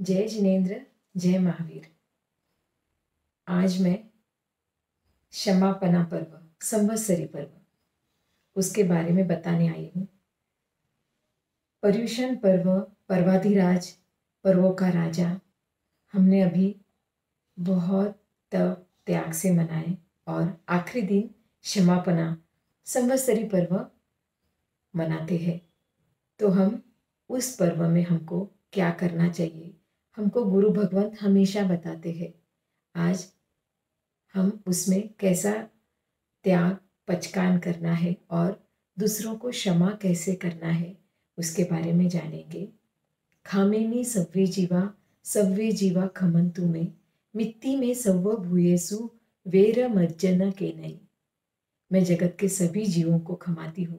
जय जिनेन्द्र जय महावीर आज मैं क्षमापना पर्व संवत्सरी पर्व उसके बारे में बताने आई हूँ पर्यूषण पर्व पर्वाधिराज पर्वों का राजा हमने अभी बहुत तप त्याग से मनाए और आखिरी दिन क्षमापना संवत्सरी पर्व मनाते हैं तो हम उस पर्व में हमको क्या करना चाहिए हमको गुरु भगवंत हमेशा बताते हैं आज हम उसमें कैसा त्याग पचकान करना है और दूसरों को क्षमा कैसे करना है उसके बारे में जानेंगे खामेनी सव्वे जीवा सव्वे जीवा खमंतु में मिट्टी में सव्व भूयेसु वेर मज्जन के नहीं मैं जगत के सभी जीवों को खमाती हूँ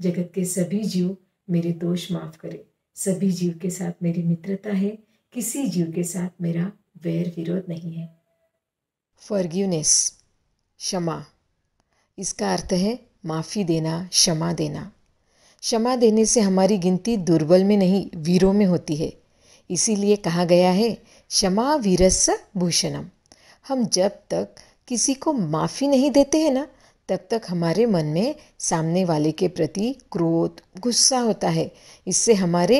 जगत के सभी जीव मेरे दोष माफ करे सभी जीव के साथ मेरी मित्रता है किसी जीव के साथ मेरा वैर विरोध नहीं है फर्ग्यूनेस क्षमा इसका अर्थ है माफ़ी देना क्षमा देना क्षमा देने से हमारी गिनती दुर्बल में नहीं वीरों में होती है इसीलिए कहा गया है क्षमा वीरस्य भूषणम हम जब तक किसी को माफ़ी नहीं देते हैं ना तब तक हमारे मन में सामने वाले के प्रति क्रोध गुस्सा होता है इससे हमारे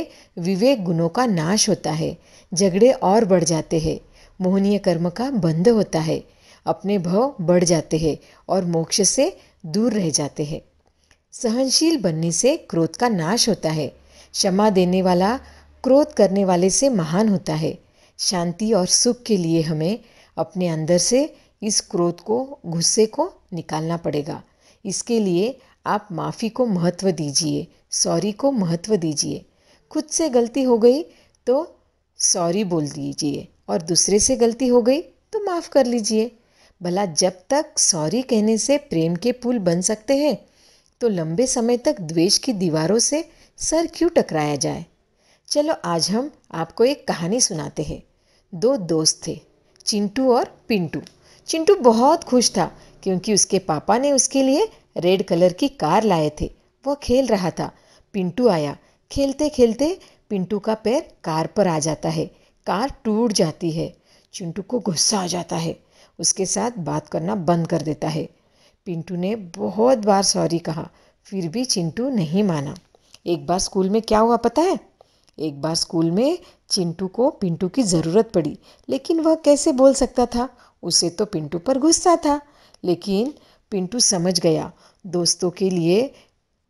विवेक गुणों का नाश होता है झगड़े और बढ़ जाते हैं मोहनीय कर्म का बंध होता है अपने भव बढ़ जाते हैं और मोक्ष से दूर रह जाते हैं सहनशील बनने से क्रोध का नाश होता है क्षमा देने वाला क्रोध करने वाले से महान होता है शांति और सुख के लिए हमें अपने अंदर से इस क्रोध को गुस्से को निकालना पड़ेगा इसके लिए आप माफ़ी को महत्व दीजिए सॉरी को महत्व दीजिए खुद से गलती हो गई तो सॉरी बोल दीजिए और दूसरे से गलती हो गई तो माफ़ कर लीजिए भला जब तक सॉरी कहने से प्रेम के पुल बन सकते हैं तो लंबे समय तक द्वेष की दीवारों से सर क्यों टकराया जाए चलो आज हम आपको एक कहानी सुनाते हैं दो दोस्त थे चिंटू और पिंटू चिंटू बहुत खुश था क्योंकि उसके पापा ने उसके लिए रेड कलर की कार लाए थे वह खेल रहा था पिंटू आया खेलते खेलते पिंटू का पैर कार पर आ जाता है कार टूट जाती है चिंटू को गुस्सा आ जाता है उसके साथ बात करना बंद कर देता है पिंटू ने बहुत बार सॉरी कहा फिर भी चिंटू नहीं माना एक बार स्कूल में क्या हुआ पता है एक बार स्कूल में चिंटू को पिंटू की ज़रूरत पड़ी लेकिन वह कैसे बोल सकता था उसे तो पिंटू पर गुस्सा था लेकिन पिंटू समझ गया दोस्तों के लिए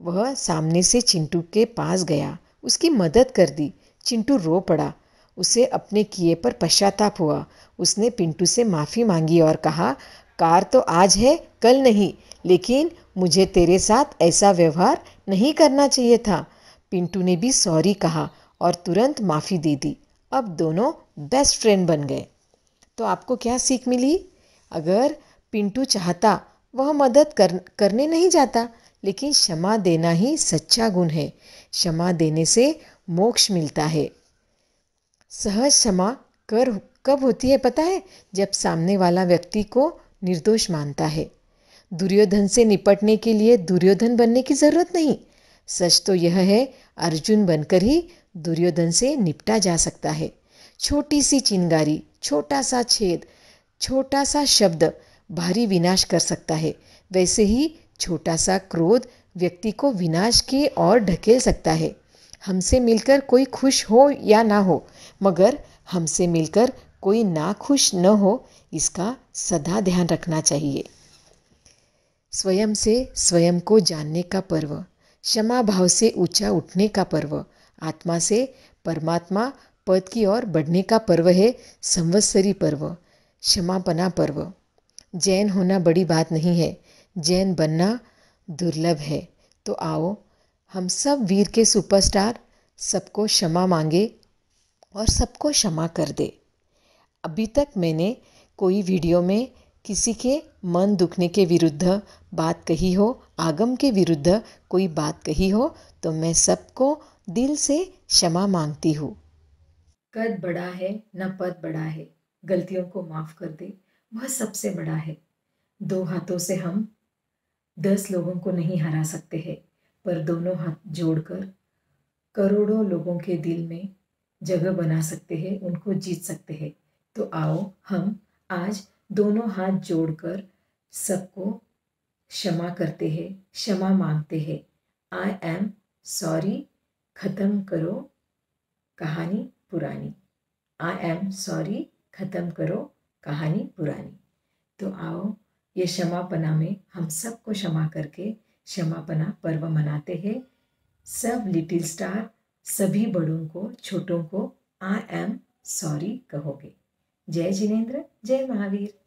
वह सामने से चिंटू के पास गया उसकी मदद कर दी चिंटू रो पड़ा उसे अपने किए पर पश्चाताप हुआ उसने पिंटू से माफ़ी मांगी और कहा कार तो आज है कल नहीं लेकिन मुझे तेरे साथ ऐसा व्यवहार नहीं करना चाहिए था पिंटू ने भी सॉरी कहा और तुरंत माफ़ी दे दी अब दोनों बेस्ट फ्रेंड बन गए तो आपको क्या सीख मिली अगर पिंटू चाहता वह मदद कर करने नहीं जाता लेकिन क्षमा देना ही सच्चा गुण है क्षमा देने से मोक्ष मिलता है सहज क्षमा कर कब होती है पता है जब सामने वाला व्यक्ति को निर्दोष मानता है दुर्योधन से निपटने के लिए दुर्योधन बनने की ज़रूरत नहीं सच तो यह है अर्जुन बनकर ही दुर्योधन से निपटा जा सकता है छोटी सी चिंगारी छोटा सा छेद छोटा सा शब्द भारी विनाश कर सकता है वैसे ही छोटा सा क्रोध व्यक्ति को विनाश की ओर ढकेल सकता है हमसे मिलकर कोई खुश हो या ना हो मगर हमसे मिलकर कोई ना खुश न हो इसका सदा ध्यान रखना चाहिए स्वयं से स्वयं को जानने का पर्व क्षमा भाव से ऊंचा उठने का पर्व आत्मा से परमात्मा पद की ओर बढ़ने का पर्व है संवत्सरी पर्व क्षमापना पर्व जैन होना बड़ी बात नहीं है जैन बनना दुर्लभ है तो आओ हम सब वीर के सुपरस्टार सबको क्षमा मांगे और सबको क्षमा कर दे अभी तक मैंने कोई वीडियो में किसी के मन दुखने के विरुद्ध बात कही हो आगम के विरुद्ध कोई बात कही हो तो मैं सबको दिल से क्षमा मांगती हूँ कद बड़ा है न पद बड़ा है गलतियों को माफ़ कर दे वह सबसे बड़ा है दो हाथों से हम दस लोगों को नहीं हरा सकते हैं पर दोनों हाथ जोड़कर करोड़ों लोगों के दिल में जगह बना सकते हैं उनको जीत सकते हैं तो आओ हम आज दोनों हाथ जोड़कर सबको क्षमा करते हैं क्षमा मांगते हैं आई एम सॉरी ख़त्म करो कहानी पुरानी आई एम सॉरी ख़त्म करो कहानी पुरानी तो आओ ये क्षमापना में हम सबको क्षमा करके क्षमापना पर्व मनाते हैं सब लिटिल स्टार सभी बड़ों को छोटों को आई एम सॉरी कहोगे जय जिनेन्द्र जय महावीर